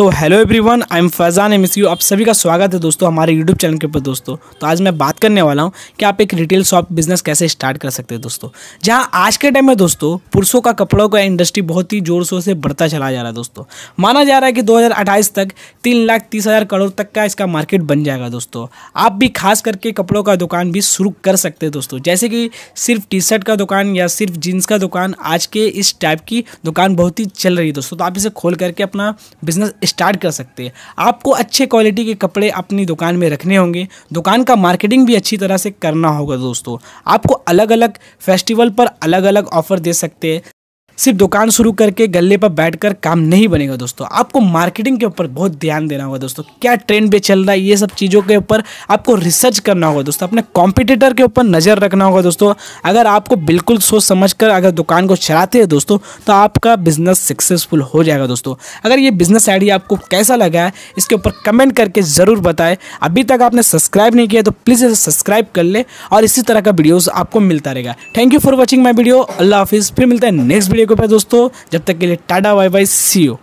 so hello everyone I am Faizan एम आप सभी का स्वागत है दोस्तों हमारे यूट्यूब चैनल के ऊपर दोस्तों तो आज मैं बात करने वाला हूँ कि आप एक रिटेल शॉप बिजनेस कैसे स्टार्ट कर सकते हैं दोस्तों जहाँ आज के टाइम में दोस्तों पुरुषों का कपड़ों का इंडस्ट्री बहुत ही जोर शोर से बढ़ता चला जा रहा है दोस्तों माना जा रहा है कि दो तक तीन लाख तीस हज़ार करोड़ तक का इसका मार्केट बन जाएगा दोस्तों आप भी खास करके कपड़ों का दुकान भी शुरू कर सकते हैं दोस्तों जैसे कि सिर्फ टी शर्ट का दुकान या सिर्फ जीन्स का दुकान आज के इस टाइप की दुकान बहुत ही चल रही है दोस्तों तो आप इसे खोल करके अपना बिजनेस स्टार्ट कर सकते हैं आपको अच्छे क्वालिटी के कपड़े अपनी दुकान में रखने होंगे दुकान का मार्केटिंग भी अच्छी तरह से करना होगा दोस्तों आपको अलग अलग फेस्टिवल पर अलग अलग ऑफ़र दे सकते हैं सिर्फ दुकान शुरू करके गले पर बैठकर काम नहीं बनेगा दोस्तों आपको मार्केटिंग के ऊपर बहुत ध्यान देना होगा दोस्तों क्या ट्रेंड पे चल रहा है ये सब चीज़ों के ऊपर आपको रिसर्च करना होगा दोस्तों अपने कॉम्पिटिटर के ऊपर नज़र रखना होगा दोस्तों अगर आपको बिल्कुल सोच समझ कर अगर दुकान को चलाते हैं दोस्तों तो आपका बिज़नेस सक्सेसफुल हो जाएगा दोस्तों अगर ये बिज़नेस आइडिया आपको कैसा लगा है इसके ऊपर कमेंट करके ज़रूर बताएं अभी तक आपने सब्सक्राइब नहीं किया तो प्लीज़ इसे सब्सक्राइब कर ले और इसी तरह का वीडियोज़ आपको मिलता रहेगा thank you for watching my video Allah हाफिज़ फिर मिलता है नेक्स्ट वीडियो को पे दोस्तों जब तक के लिए tata bye bye see you